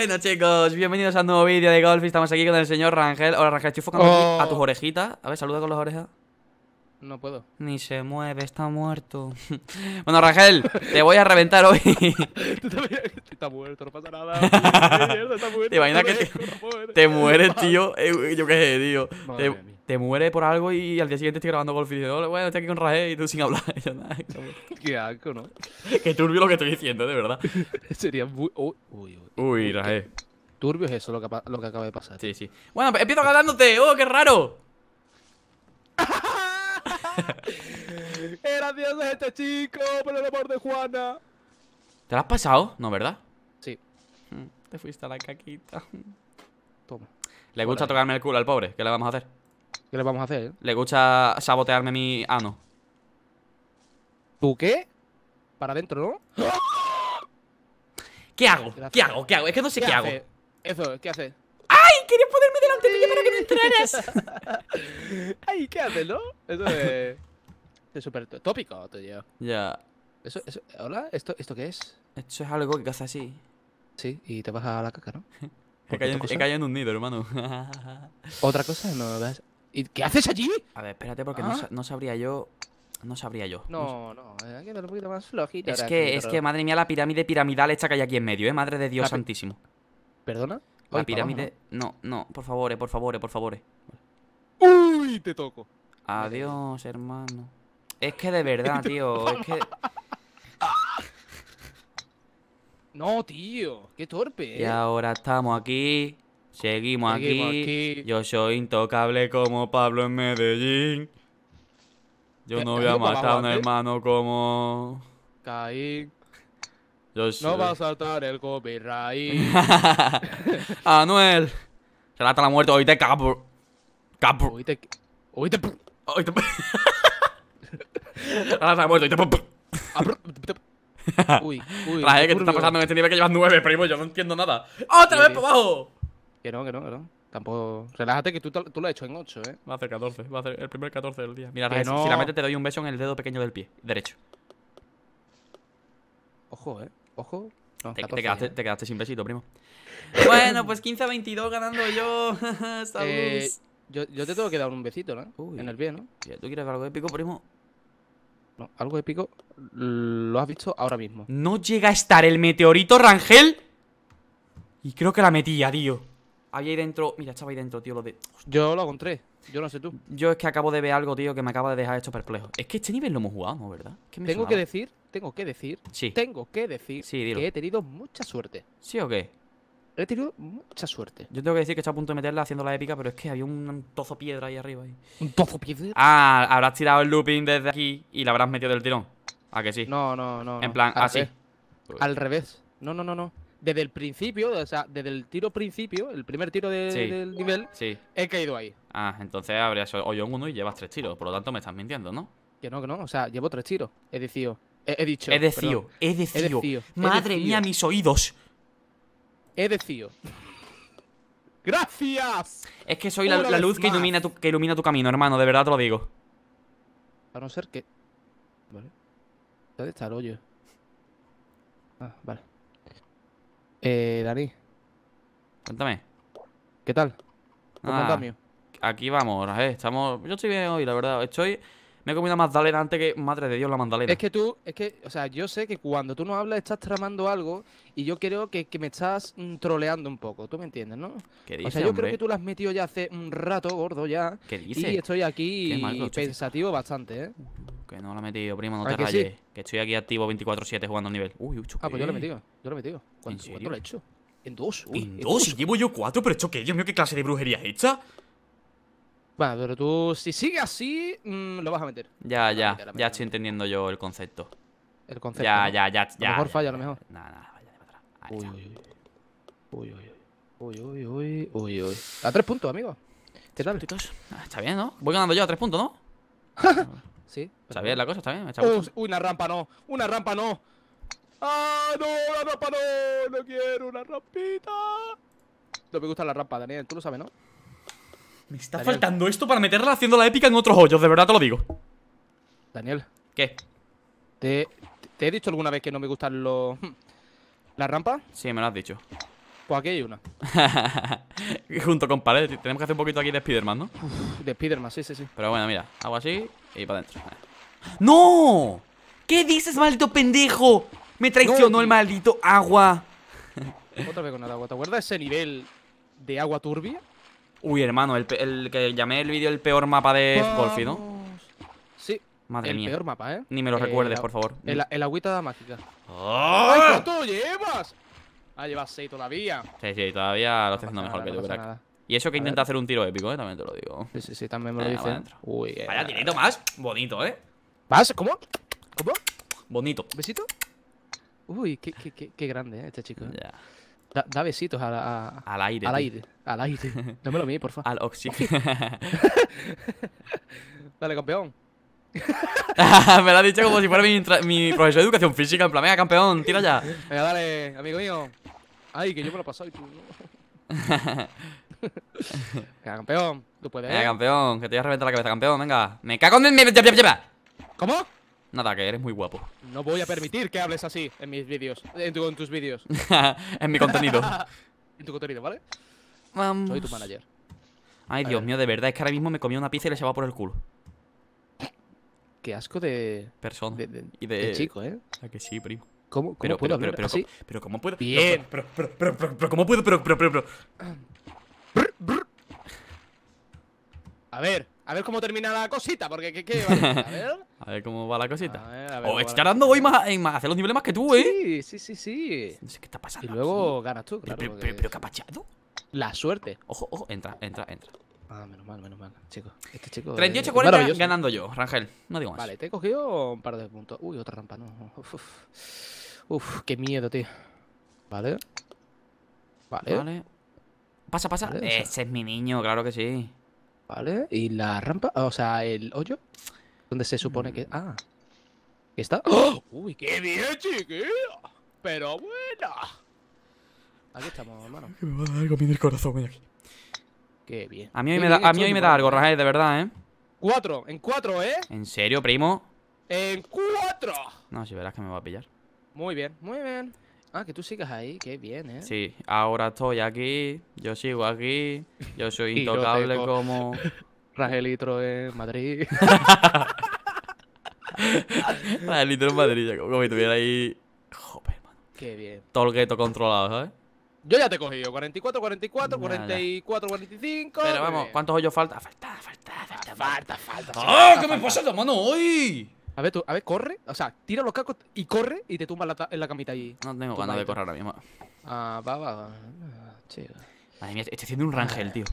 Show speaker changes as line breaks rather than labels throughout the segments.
Bueno chicos, bienvenidos a un nuevo vídeo de golf Estamos aquí con el señor Rangel Hola Rangel, estoy enfocando a tus oh. orejitas A ver, saluda con las orejas no puedo. Ni se mueve, está muerto. bueno, Rangel, te voy a reventar hoy. está muerto, no pasa nada. Mierda, te que te, mueres, tío. Eh, yo qué sé, tío te muere por algo y al día siguiente estoy grabando golf y dices, bueno, estoy aquí con Raé y tú sin hablar. Qué asco, ¿no?
Qué turbio lo que estoy diciendo, de verdad. Sería muy. Uy, uy, uy. Turbio es eso lo que, lo que acaba de pasar. Sí, sí.
Bueno, pues, empiezo ganándote. ¡Oh, qué raro!
¡Era Dios de este chico! ¡Por el amor de Juana!
¿Te lo has pasado? No, ¿verdad? Sí. Mm, te fuiste a la caquita. Toma. Le gusta tocarme el culo al pobre. ¿Qué le vamos a hacer?
¿Qué le vamos a hacer?
Le gusta sabotearme mi ano.
¿Tú qué? Para adentro, ¿no? ¿Qué hago? ¿Qué hago? ¿Qué hago? Es que no sé qué, hago. Eso, ¿qué hace? ¡Ay! Quería ponerme delante
tuyo
para que me entraras. ¡Ay! ¿Qué haces, no? Eso es. es súper tópico, tío. Ya. ¿Hola? ¿Esto, ¿Esto qué es? Esto es algo que hace así. Sí, y te vas a la caca, ¿no? He caído,
en, un nido, hermano. Otra
cosa no ¿Y qué haces allí? A ver, espérate, porque no, ah. sabría yo. No sabría yo. No, no, hay eh, que un poquito más flojito. Es que, es que,
madre mía, la pirámide piramidal está que hay aquí en medio, ¿eh? Madre de Dios santísimo. ¿Perdona? La pirámide. No, no, por favor, por favor, por favor.
¡Uy! Te toco.
Adiós, hermano. Es que de verdad, tío. es que.
No, tío. Qué torpe. Y eh.
ahora estamos aquí. Seguimos, aquí. Yo soy intocable como Pablo en Medellín. Yo no voy a matar a un hermano como...
Caín. Yo No va a saltar el copyright.
Anuel. se la muerte, oíste capo.
Capo. Oíste... Oíste... Oíste... se la muerte, oíste... uy, uy. La gente que te está pasando en este nivel que llevas nueve, primo. Yo no entiendo nada.
¡Otra vez por abajo!
Que no, que no, que no. Tampoco. Relájate que tú, lo has hecho en 8, ¿eh? Va a hacer 14, va a hacer el primer 14 del día. Mira, si la metes
te doy un beso en el dedo pequeño del pie, derecho.
Ojo, ¿eh? Ojo.
¿eh? te, quedaste, sin besito, primo. bueno, pues 15-22 ganando yo. Salud. Eh,
yo, te tengo que dar un besito, ¿no? En el pie, ¿no? ¿Tú quieres algo épico, primo? No, algo épico lo has visto ahora mismo.
No llega a estar el meteorito Rangel. Y creo que la metía, tío. Había ahí dentro. Mira, estaba ahí dentro, tío. Lo de. Yo lo encontré. Yo no sé tú. Yo es que acabo de ver algo, tío, que me acaba de dejar esto perplejo. Es que este nivel lo hemos jugado, ¿verdad? tengo que decir, tengo que decir. Sí. Tengo que decir que he tenido mucha suerte. ¿Sí o qué? He tenido mucha suerte. Yo tengo que decir que estado a punto de meterla haciendo la épica, pero es que había un tozo piedra ahí arriba. Ahí. ¿Un tozo piedra? Ah, habrás tirado el looping desde aquí y la habrás metido del tirón. ¿A que sí? No, no, no. En plan, así. Al
revés. No, no, no, no desde el principio, o sea, desde el tiro principio, el primer tiro del nivel, he caído ahí.
Ah, entonces habrías hoyo en uno y llevas tres tiros, por lo tanto me estás mintiendo, ¿no?
Que no, que no, o sea, llevo tres tiros, he decidido. He, dicho. He decidido, he decidido. Madre mía, mis oídos. He decidido. ¡Gracias! Es que soy la, luz que ilumina,
tu, que ilumina tu camino, hermano, de verdad te lo digo.
A no ser que. Vale. ¿Dónde está el hoyo? Ah, vale. Eh, Dani. Cuéntame. ¿Qué tal? ¿Cómo ah,
Aquí vamos, eh. Estamos. Yo estoy bien hoy, la verdad. Estoy. Me he comido magdalena antes que. Madre de Dios, la
Mandalena. Es que tú, es que, o sea, yo sé que cuando tú no hablas estás tramando algo y yo creo que, me estás mm, troleando un poco. ¿Tú me entiendes, no? o sea, yo creo que tú la has metido ya hace un rato, gordo, ya. ¿Qué dices? Y estoy aquí pensativo bastante, ¿eh?
Que no la he metido, primo, no te rayes estoy aquí activo 24-7 jugando al nivel. Uy, uy, Ah, pues yo lo he metido.
Yo lo he metido. ¿Cuánto, ¿cuánto lo he hecho? En dos. ¿En, dos?
llevo yo cuatro? ¿Pero esto qué? Dios mío, ¿qué clase de brujería es esta?
Bueno, pero tú, si sigue así, mm, lo vas a meter.
Ya, ya, ya estoy entendiendo yo el concepto. El concepto. Ya, ya, ya, ya. A lo mejor falla, a lo mejor. Nada, nada, vaya de atrás. Uy, uy, uy. Uy, uy, uy, uy, uy. A tres puntos, amigo. ¿Qué tal? Ah, está bien, ¿no? Voy ganando yo a tres puntos, ¿no?
Sí.
¿Está bien la cosa? ¿Está bien? Uh,
una rampa no. Una rampa no. ¡Ah, no! ¡La rampa no! ¡No quiero una rampita! No me gusta la rampa, Daniel. Tú lo sabes, ¿no? Me está
faltando esto para meterla haciendo la épica en otros hoyos. De verdad te lo digo.
Daniel. ¿Qué? ¿Te, te he dicho alguna vez que no me gustan los... ¿La rampa? Sí, me lo has dicho. Pues aquí hay una.
Junto con paredes Tenemos que hacer un poquito aquí de Spiderman, ¿no? de Spiderman, sí, sí, sí. Pero bueno, mira, hago así y para adentro. ¡No! ¿Qué dices, maldito pendejo? Me traicionó el maldito agua.
Otra vez con el agua. ¿Te acuerdas ese nivel de agua turbia? Uy, hermano,
el, que llamé el vídeo el peor mapa de golf, ¿no? Sí. Madre mía. El peor mapa, ¿eh? Ni me lo recuerdes, por favor. El,
el, agüita mágica.
¡Ah! ¡Ay,
cuánto llevas! Ah, llevas 6 todavía.
Sí, sí, todavía lo está haciendo mejor que tú, Y eso que intenta hacer un tiro épico, eh, también te lo
digo. Sí, sí, sí, también me lo dicen. Uy, Vaya
tirito eh. más bonito, eh.
¿Vas? ¿Cómo? ¿Cómo? Bonito. ¿Besito? Uy, qué, qué, qué, grande, eh, este chico. Eh. Da, besitos al aire. Al aire. Al aire. No me lo mire, por favor. Al oxígeno. Dale, campeón. me lo ha dicho como
si fuera mi, mi, profesor de educación física. En plan, venga, campeón, tira ya.
Venga, dale, amigo mío. Ay, que yo me lo he pasado y tú venga, campeón,
tú puedes. Venga, ¿eh? campeón, que te voy a reventar la cabeza, campeón, venga. Me cago en mi. ¿Cómo? Nada, que eres muy guapo.
No voy a permitir que hables así en mis vídeos. En, tu, tus vídeos. en mi contenido. en tu contenido, ¿vale? Soy tu manager.
Ay, Dios mío, de verdad, es que ahora mismo me comí una pizza y le llevaba por el culo.
Qué asco de. Persona. De, y de, chico, ¿eh? A que sí, primo.
¿Cómo, cómo puedo pero, pero, ah, pero, ¿cómo puedo? Bien. Pero, pero, pero, pero, ¿cómo puedo? Pero, pero, pero, A ver, a ver cómo termina la cosita, porque qué, qué a, ver. a ver cómo va la cosita. A ver,
a oh,
voy más, Hace hacer los niveles más que tú, ¿eh? Sí, sí, sí, sí. No sé qué está pasando. Y luego ganas tú, claro. Pero, pero, ¿Qué pero, capachado. La suerte. Ojo, ojo, entra, entra, entra. Ah, menos mal,
menos mal. Chicos, este chico. 38-40 ganando yo, Rangel. No digo más. Vale, te he cogido un par de puntos. Uy, otra rampa, no. Uf, qué miedo, tío. Vale. Vale. Vale. Pasa, pasa. Ese
es mi niño, claro que sí.
Vale. ¿Y la rampa? Ah, o sea, el hoyo. ¿Dónde se supone mm. que.? Ah. ¿Qué está? ¡Oh! ¡Uy, qué bien, chiquillo! Pero bueno. Aquí estamos, hermano. Me va a dar algo el corazón aquí. Qué bien. A mí hoy me, da, a mí me da algo,
Rajel, de verdad, ¿eh?
Cuatro, en cuatro, ¿eh?
¿En serio, primo?
¡En cuatro!
No, si verás que me va a pillar.
Muy bien, muy bien. Ah, que tú sigas ahí, qué bien, ¿eh?
Sí, ahora estoy aquí, yo sigo aquí, yo soy intocable como...
Rajelitro en Madrid.
Rajelitro en Madrid, como, si estuviera ahí...
Joder, mano. Qué bien.
Todo el gueto controlado, ¿sabes?
Yo ya te he cogido. 44, 44, 44, 45. Pero vamos, ¿cuántos hoyos falta? Falta, falta, falta, ah, falta, falta. ¡Ah! ¿Qué me pasa en la mano hoy? A ver, tú, a ver, corre. O sea, tira los cascos y corre y te tumba en la camita allí. No tengo ganas de correr ahora mismo. Ah, va, va, va.
Madre mía, estoy haciendo un rangel, ah. tío.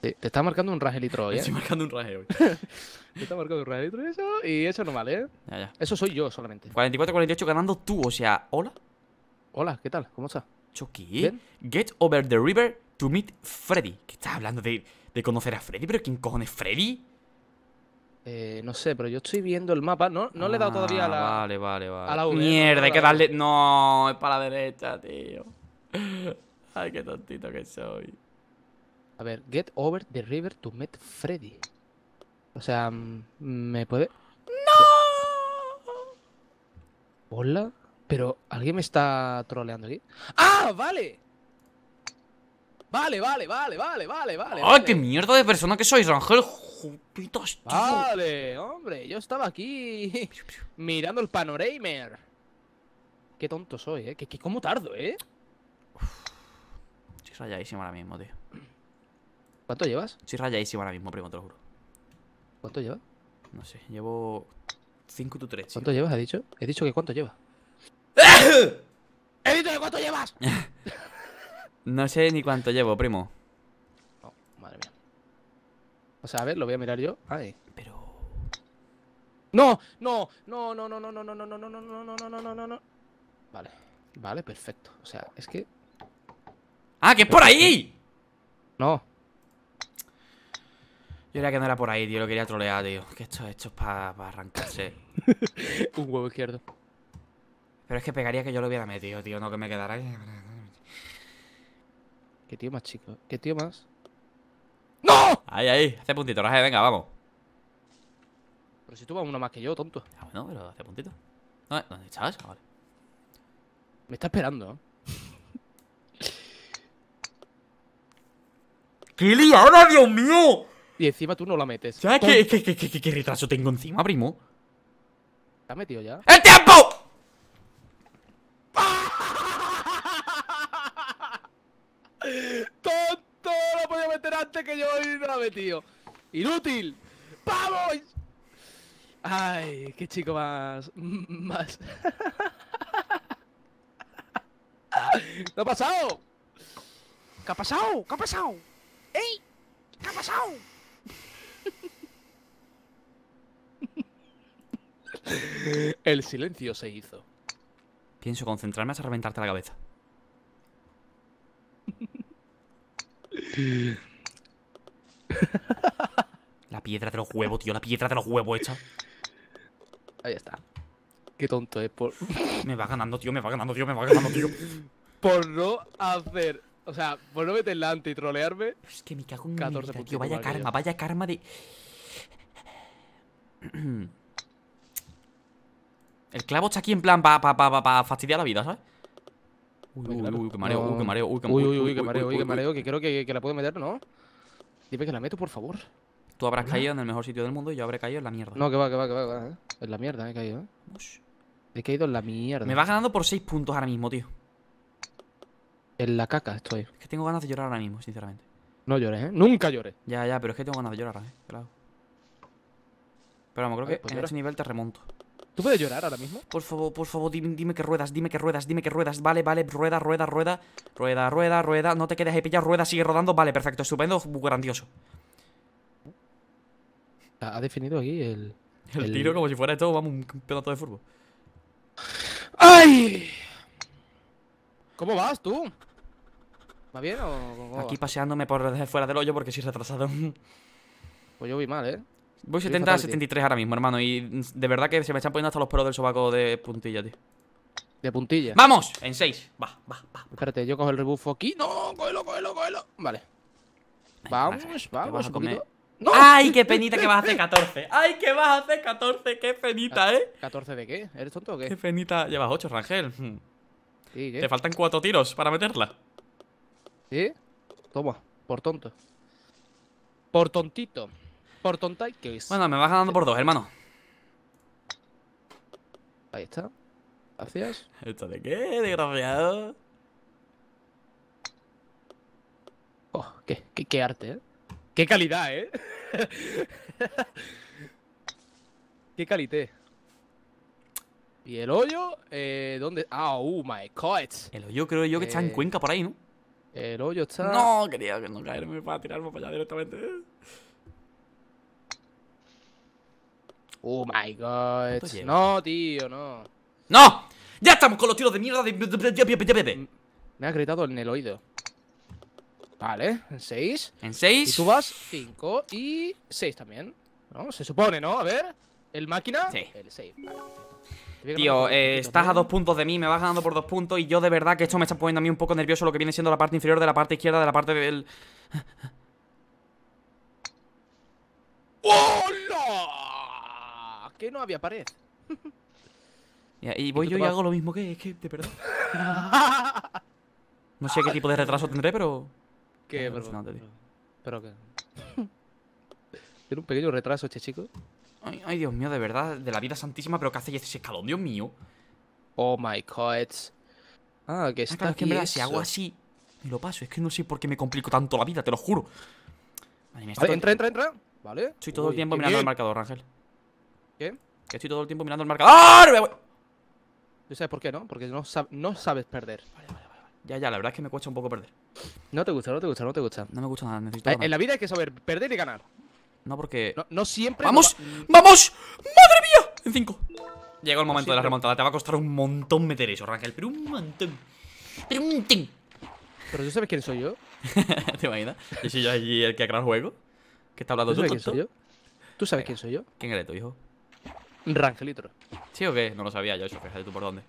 Te, estás está marcando un rangelitro hoy, ¿eh? Estoy marcando un rangel
hoy. te está marcando un rangelitro eso y eso no vale, ¿eh? Ya, ya. Eso soy yo solamente.
44-48 ganando tú, o sea, hola.
Hola, ¿qué tal? ¿Cómo estás? Chucky.
Get over the river to meet Freddy. ¿Qué estás hablando de, conocer a Freddy?
¿Pero quién cojones Freddy? Eh, no sé, pero yo estoy viendo el mapa. No, le he dado todavía a ah, la. Vale, vale, vale. A Mierda, hay que darle.
No, es para la derecha, tío.
Ay, qué tontito que soy. A ver, get over the river to meet Freddy. O sea, mm, me puede. ¡No! ¿Hola? Pero, ¿alguien me está troleando aquí? ¡Ah, vale! Vale, vale, vale, vale, vale, vale. ay ah, qué mierda de persona
que sois, Rangel!
¡Jupitos, tío! Vale, hombre, yo estaba aquí mirando el panoramer. Qué tonto soy, ¿eh? Que, cómo tardo, ¿eh?
Soy rayadísimo ahora mismo, tío. ¿Cuánto llevas? Soy rayadísimo ahora mismo, primo, te lo juro. ¿Cuánto llevas? No sé, llevo 5 3. ¿Cuánto
llevas? ¿Ha dicho? He dicho que cuánto llevas. ¡Edito, cuánto llevas!
no sé ni cuánto llevo, primo. Oh, madre
mía. O sea, a ver, lo voy a mirar yo. Ay. Pero. No, no, no, no, no, no, no, no, no, no, no, no, no, no, no, no, no, Vale, vale, perfecto. O sea, es que. ¡Ah, que es por ahí! No.
Yo era que no era por ahí, tío. Lo quería trolear, tío. Que esto, esto es para arrancarse. Un huevo izquierdo. Pero es que pegaría que yo lo hubiera metido, tío. No que me quedara ahí.
Qué tío más chico. Qué tío más. ¡No!
Ahí, ahí. Hace puntito, Raje. Venga, vamos.
Pero si tú vas uno más que yo, tonto. Ah, bueno, pero hace puntito. ¿Dónde estás, vale. Me está esperando. ¿eh? ¡Qué liada, Dios mío! Y encima tú no la metes. ¿Sabes
qué, retraso tengo encima, primo?
¿Te has metido ya? ¡El tiempo! que yo y no la tío ¡Inútil! ¡Vamos! Ay, qué chico más. más. ¿Qué ha pasado! ¿Qué ha pasado? ¿Qué ha pasado? ¡Ey! ¿Qué ha pasado? El silencio se hizo.
Pienso concentrarme hasta reventarte la cabeza. La piedra de los huevos, tío. La piedra de los huevos hecha. Ahí está. Qué
tonto es. Eh, por...
Me va ganando, tío.
Me va ganando, tío. Me va ganando, tío. por no hacer... O sea, por no meterla antes y trolearme... Es que me cago en 14 mi tío. Vaya karma, vaya
karma de... El clavo está aquí en plan para pa, pa, pa, fastidiar la vida, ¿sabes?
Uy, uy, uy, que mareo, uy, que mareo, uy, mareo, uy, uy, que mareo, uy, que mareo, que creo que, que la puedo meter, ¿no? Dime que la meto, por favor.
Tú habrás caído en el mejor sitio del mundo y yo habré caído en la mierda. No, que va,
que va, que va. Que va eh. En la mierda eh, he caído, ¿eh? He caído en la mierda. Me vas ganando por 6 puntos ahora mismo, tío. En la caca estoy. Es
que tengo ganas de llorar ahora mismo, sinceramente.
No llores, ¿eh? Nunca
llores. Ya, ya, pero es que tengo ganas de llorar, ¿eh? Claro. Pero vamos, creo que pues en este nivel te remonto. ¿Tú puedes llorar ahora mismo? Por favor, por favor, dime, dime, que ruedas, dime que ruedas, dime que ruedas. Vale, vale, rueda, rueda, rueda. Rueda, rueda, rueda. No te quedes ahí pillado, rueda, sigue rodando. Vale, perfecto, estupendo, grandioso.
Ha definido aquí el... El, tiro
como si fuera esto, vamos, un pedazo de fútbol.
¡Ay! ¿Cómo vas tú? ¿Va bien o...? Aquí
paseándome por fuera del hoyo porque soy retrasado.
Pues yo voy mal, ¿eh?
Voy 70 73 ahora mismo, hermano. Y de verdad que se me están poniendo hasta los pelos
del sobaco de puntilla, tío. De puntilla. ¡Vamos! En 6. Va, va, va. Espérate, yo cojo el rebufo aquí. ¡No! ¡Cógelo, cógelo, cógelo! Vale. Vamos, vamos. Vamos a comer? ¡Ay, qué penita que vas a hacer 14!
¡Ay, que vas a hacer 14! ¡Qué penita, eh! ¿14
de qué? ¿Eres tonto o qué? ¡Qué
penita! Llevas 8, Rangel. Hmm. ¿Sí, Te faltan 4 tiros para meterla. ¿Sí? Toma, por tonto. Por tontito por que es. Bueno, me vas ganando por dos, hermano.
Ahí está. Gracias. ¿Esto de qué,
desgraciado?
Oh, qué, qué, arte, ¿eh? Qué calidad, ¿eh? qué calité. Y el hoyo, eh, ¿dónde? Ah, oh, my god. El hoyo creo yo que está en eh, Cuenca por ahí, ¿no? El hoyo está. No, quería que no caerme para tirarme para allá directamente. Oh my god. No, tío, no. ¡No! ¡Ya estamos con los tiros de mierda de. Mm, me ha gritado en el oído. Vale, en 6. En 6. Y tú vas 5 y 6 también. ¿No? Se supone, ¿no? A ver. El máquina. Sí. El 6.
Tío, eh, estás a dos puntos de mí, me vas ganando por dos puntos y yo de verdad que esto me está poniendo a mí un poco nervioso lo que viene siendo la parte inferior de la parte izquierda de la parte del...
¡Hola! que no había pared.
y voy yo y hago lo mismo que es que te perdón. no sé qué tipo de retraso tendré, pero. ¿Qué, pero, pero qué.
Tiene un pequeño retraso este chico.
Ay, Dios mío, de verdad, de la vida santísima, pero ¿qué hace ese
escalón, Dios mío? Oh my god. Ah, ah que está. Ah, es si hago así,
lo paso. Es que no sé por qué me complico tanto la vida, te lo juro. Vale, entra, entra, entra. Vale. Estoy todo el tiempo mirando el marcador, Ángel.
¿Qué? Que estoy todo el tiempo mirando el marcador. ¡Ah! ¿Tú sabes por qué, no? Porque no, sabes perder. Vale, vale, vale. Ya, ya, la verdad es que me cuesta un poco perder. No te gusta, no te gusta, no te gusta. No me gusta nada, necesito. Eh, en la vida hay que saber perder y ganar. No, porque. No, siempre. ¡Vamos! ¡Vamos! ¡Madre mía! En cinco Llegó
el momento de la remontada. Te va a costar un montón meter eso, Rangel. Pero un montón. Pero un montón.
¿Pero tú sabes quién soy yo?
¿Te imaginas? Yo soy yo allí el que ha el juego. ¿Qué está hablando tú? ¿Tú sabes quién soy yo?
¿Tú sabes quién soy yo? ¿Quién eres tú, hijo? Rangelito ¿Sí o
qué? No lo sabía yo eso, fíjate tú por dónde.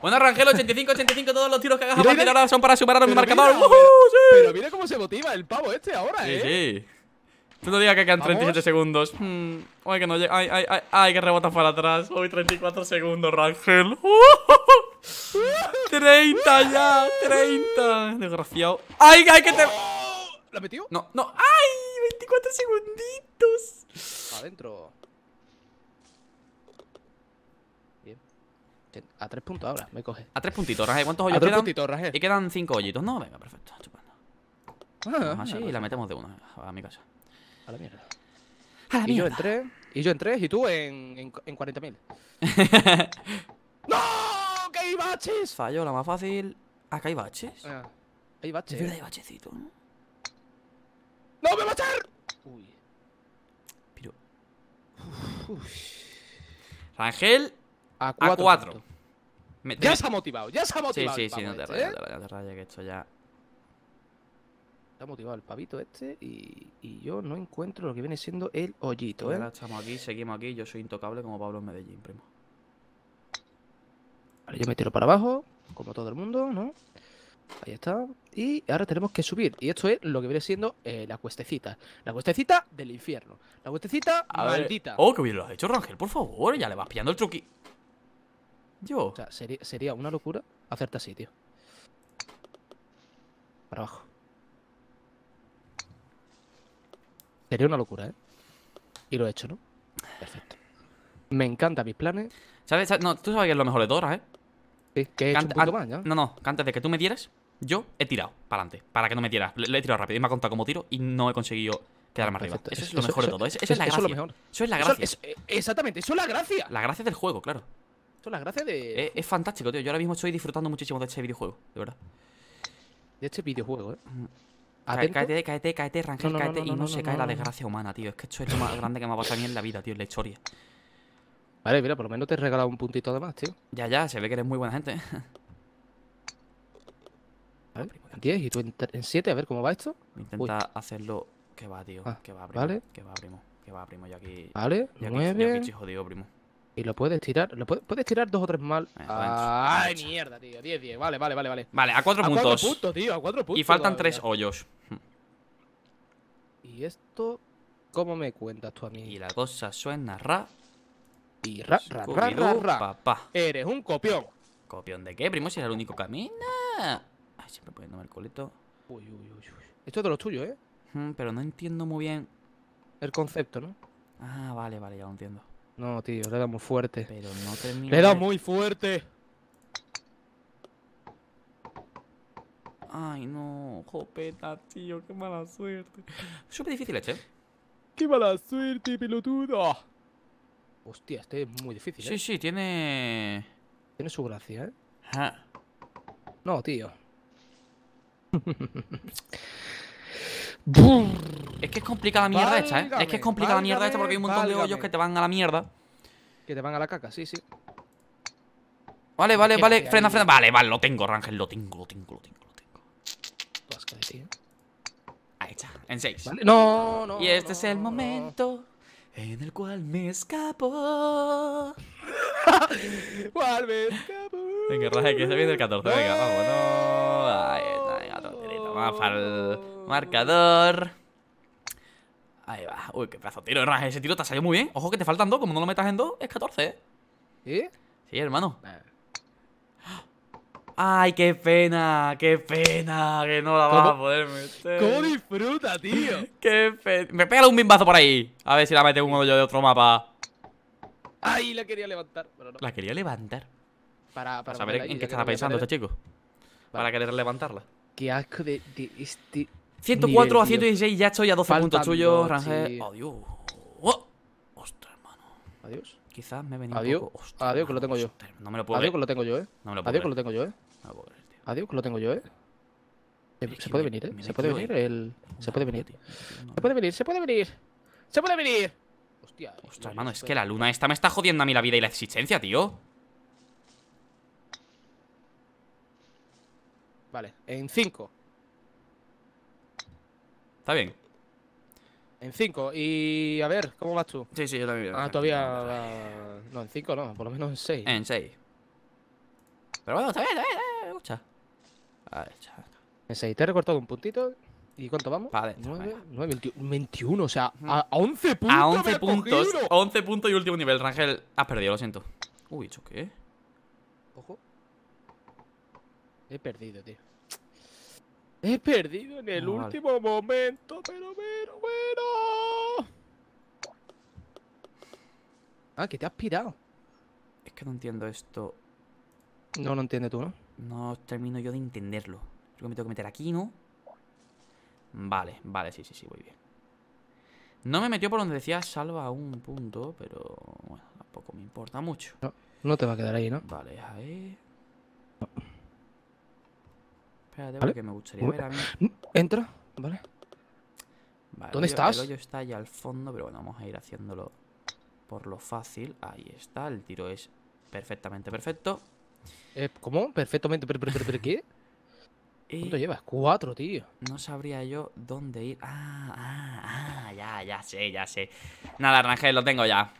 Bueno, Rangel, 85, 85, todos los tiros que hagas a partir ahora son para superar a mi marcador. sí.
pero, mira cómo se motiva el pavo este ahora, eh.
Sí, Tú no digas que quedan 37 segundos. Hmm. Ay, que no llega. Ay, ay, ay, ay, que rebota para atrás. Uy, 34 segundos, Rangel. Uh 30 ya, 30.
Desgraciado. Ay, hay que te. ¿La metió? No, no.
Ay, 24
segunditos. Adentro.
A tres puntos ahora, me coge. A tres puntitos, Raje. ¿Cuántos hoyos a tres puntitos, Raje. Y quedan cinco hoyitos, ¿no? Venga, perfecto, chupando.
Ah, así y la metemos de
una a mi
casa. A la mierda. A la mierda. Y yo en tres, y yo en tres, y tú en, en, en 40.000. ¡No! ¡Que hay baches! Falló la más fácil. Acá hay baches. Ah, hay baches. verdad hay bachecito, ¿no? ¡No me va a echar! Uy.
Piro. Rangel a cuatro Ya se ha motivado, ya se ha motivado. Sí, sí, sí, no este, ¿eh? te rayes, te rayes, que esto ya.
Está motivado el pavito este y, yo no encuentro lo que viene siendo el hoyito, ¿eh? Ahora estamos
aquí, seguimos aquí, yo soy intocable como Pablo en Medellín, primo.
Vale, yo me tiro para abajo, como todo el mundo, ¿no? Ahí está. Y ahora tenemos que subir. Y esto es lo que viene siendo eh, la cuestecita. La cuestecita del infierno. La cuestecita maldita. Oh, qué bien lo
has hecho, Rangel, por favor. Ya le vas pillando el truquillo
yo. O sea, sería, una locura hacerte así, tío. Para abajo. Sería una locura, ¿eh? Y lo he hecho, ¿no? Perfecto. Me encantan mis planes. ¿Sabes?
No, tú sabes que es lo mejor de todas, ¿eh?
Sí, que más, ¿no?
No, que antes de que tú me dieras, yo he tirado para adelante, para que no me dieras. Le, he tirado rápido y me ha contado cómo tiro y no he conseguido quedarme arriba. Eso es lo mejor de todo. ¿eh? Eso, es la gracia. Eso es la gracia.
exactamente, eso es la gracia.
La gracia del juego, claro es fantástico, tío. Yo ahora mismo estoy disfrutando muchísimo de este videojuego, de verdad. De este videojuego, eh. Mm. Cáete, cáete, cáete, Rangel, no, y no, se cae la desgracia humana, tío. Es que esto es lo más grande que me ha pasado a mí en la vida, tío, en la historia. Vale, mira, por lo menos te he regalado un puntito
de más, tío. Ya, ya, se ve que eres muy buena gente. ¿eh? A ver, 10 pues, y tú en 7, a ver cómo va esto. Intenta hacerlo.
Que va, tío. Ah, que va, primo. Vale. Que va, primo. Que va, primo. Yo aquí. Vale, yo aquí, 9. Yo aquí jodido, primo.
Y lo puedes tirar, lo puedes, tirar dos o tres mal. Ay, mierda, tío. ¡Diez, 10 vale, vale, vale, vale. Vale, a cuatro a puntos. Cuatro puntos tío, a cuatro puntos. Y faltan tres hoyos. ¿Y esto cómo me cuentas tú a mí? Y la cosa suena ra. Y ra, ra, ra, ra, ra.
Papá. Eres un copión. ¿Copión de qué, primo? Si es el único camino. Ay, siempre poniéndome el
coleto. Uy, uy, uy, Esto es de los tuyos,
¿eh? Mm, pero no entiendo muy bien. El concepto, ¿no? Ah, vale, vale, ya lo entiendo.
No, tío, le da muy fuerte. Pero no termina. Le da
muy fuerte.
Ay, no, jopeta, tío, qué mala suerte. Súper difícil, ¿eh? Qué mala suerte, pelotudo. Hostia, este es muy difícil. Sí, ¿eh? sí, tiene. Tiene su gracia, ¿eh? Ah. No, tío. Es que es complicada la mierda esta, ¿eh? Es que es complicada la mierda esta porque hay un montón de hoyos que te van a la mierda. Que te van a la caca, sí, sí.
Vale, vale, vale. Frena, frena. Vale, vale, lo tengo, Rangel. Lo tengo, lo tengo, lo tengo, lo tengo. Pues ahí está, en 6. No, no. Y este es el momento en el cual me escapo. ¿Cuál me escapo? Venga, Rangel, que se viene el 14. Venga, vamos, no. Ahí está, Vamos Marcador. Ahí va. Uy, qué pedazo tiro, hermano. Ese tiro te ha salido muy bien. Ojo que te faltan dos. Como no lo metas en dos, es 14, ¿eh? ¿Sí? hermano. Ay, qué pena, qué pena que no la vas a poder
meter. ¿Cómo disfruta, tío?
qué pena. Me pega un bimbazo por ahí. A ver si la mete uno yo de otro mapa.
Ay, la quería levantar, La quería levantar. Para, para, saber en qué estaba pensando este
chico. Para, querer levantarla.
Qué asco de, de este 104 a 116, tío. ya estoy a 12 puntos tuyos, Rangel. Adiós. Oh,
oh. Ostras,
hermano. Adiós. Quizás me he venido Adiós. poco. Adiós, que lo tengo yo. no me lo puedo Adiós, que lo tengo yo, eh. No me lo puedo Adiós, que lo tengo yo, eh. Adiós, que lo tengo yo, eh. eh, eh. se puede venir, eh. Se puede venir el. Se puede venir. Se puede venir, se puede venir. Se puede venir. Hostia. Eh, ostras,
hermano, es que la luna esta me está jodiendo a mí la vida y la existencia, tío.
Vale, en 5, Está bien. En 5. Y a ver, ¿cómo vas tú? Sí, sí, yo también. Ah, todavía. No, en 5 no, por lo menos en 6. En 6. Pero bueno, está bien, está bien, me gusta. A En 6, te he recortado un puntito. ¿Y cuánto vamos? Vale. 9, 21, o sea, mm. a 11 puntos. A 11 puntos.
11 puntos y último nivel. Rangel, has perdido, lo siento. Uy, ¿eso
Ojo. He perdido, tío. He perdido en el último momento, pero, pero, bueno. Ah, que te has pirado. Es que no entiendo
esto. No lo entiendes tú, ¿no? No termino yo de entenderlo. Creo que me tengo que meter aquí, ¿no? Vale, vale, sí, sí, sí, muy bien. No me metió por donde decía salva un punto, pero bueno, tampoco me importa mucho. No,
no te va a quedar ahí, ¿no? Vale, a ver.
Espérate, porque me gustaría ver a mí. Mm,
Entra, ¿vale?
dónde estás? El hoyo está allá al fondo, pero bueno, vamos a ir haciéndolo por lo fácil. Ahí está, el tiro es perfectamente
perfecto. Eh, ¿Cómo? ¿Perfectamente? ¿Pero, pero, qué? ¿Cuánto eh, llevas? Cuatro, tío. No sabría yo dónde ir. Ah, ah,
ah, ya, ya sé, ya sé. Nada, Rangel, lo tengo ya.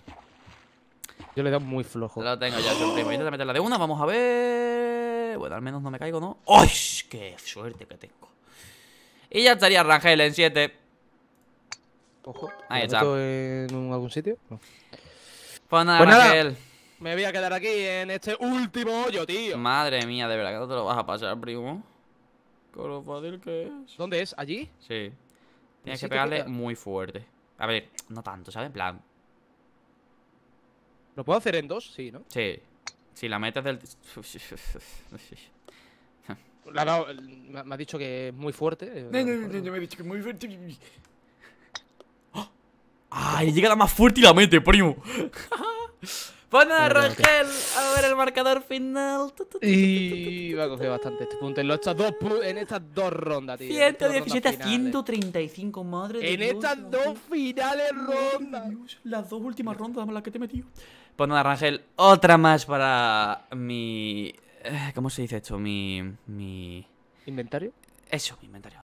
Yo le he dado muy flojo. Lo
tengo ya, ¡Oh! Intenta la de una, vamos a ver. Bueno, al menos no me caigo, ¿no? ¡Ay! qué suerte que tengo. Y ya estaría Rangel en 7. Ojo, ahí está.
en algún sitio? Pues, pues nada, Rangel.
Me voy a quedar aquí en
este último hoyo, tío.
Madre mía, de verdad que te lo vas a pasar, primo.
Con lo fácil que es. ¿Dónde es? ¿Allí?
Sí. Tienes que pegarle muy fuerte. A ver, no tanto, ¿sabes? En plan. ¿Lo puedo hacer en dos? Sí, ¿no? Sí. Si la metes del.
me ha dicho
que es muy fuerte. Eh, no, no, no, me ha dicho que es muy fuerte.
¡Ay! ¡Ah! Llega la más fuerte y la mete, primo.
Pues a Rangel, a ver
el marcador final. Y va a coger bastante este en, estas dos, en estas dos rondas, tío. 117 a
135, madre de En estas dos finales rondas. las dos últimas rondas, las que te he metido. Pues nada, Rangel, otra más para mi eh, ¿Cómo se dice esto? Mi. mi...
¿Inventario? Eso, mi inventario.